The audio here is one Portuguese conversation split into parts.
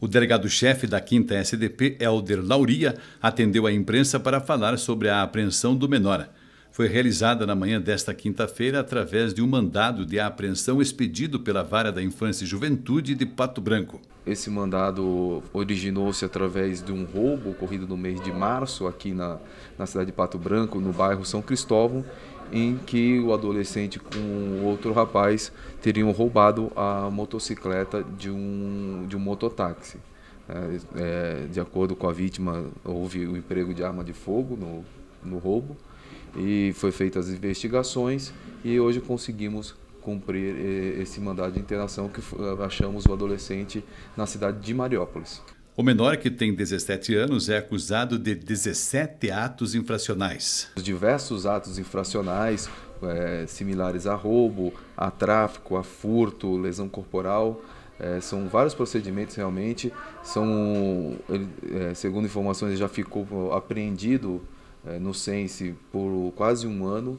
O delegado-chefe da 5 SDP, Helder Lauria, atendeu a imprensa para falar sobre a apreensão do menor. Foi realizada na manhã desta quinta-feira através de um mandado de apreensão expedido pela Vara da Infância e Juventude de Pato Branco. Esse mandado originou-se através de um roubo ocorrido no mês de março aqui na, na cidade de Pato Branco, no bairro São Cristóvão, em que o adolescente com outro rapaz teriam roubado a motocicleta de um, de um mototáxi. É, é, de acordo com a vítima, houve o emprego de arma de fogo no, no roubo e foi feitas as investigações e hoje conseguimos cumprir eh, esse mandado de internação que ah, achamos o adolescente na cidade de Mariópolis. O menor, que tem 17 anos, é acusado de 17 atos infracionais. Diversos atos infracionais é, similares a roubo, a tráfico, a furto, lesão corporal. É, são vários procedimentos realmente. São, ele, é, segundo informações, ele já ficou apreendido no Sense por quase um ano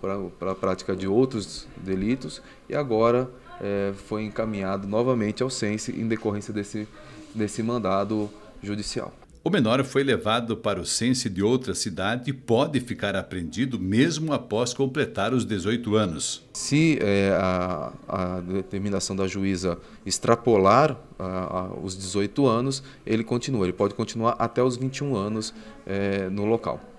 para tipo, a prática de outros delitos e agora é, foi encaminhado novamente ao Sense em decorrência desse, desse mandado judicial. O menor foi levado para o Sense de outra cidade e pode ficar apreendido mesmo após completar os 18 anos. Se é, a, a, determinação da juíza extrapolar a, os 18 anos, ele continua, ele pode continuar até os 21 anos é, no local.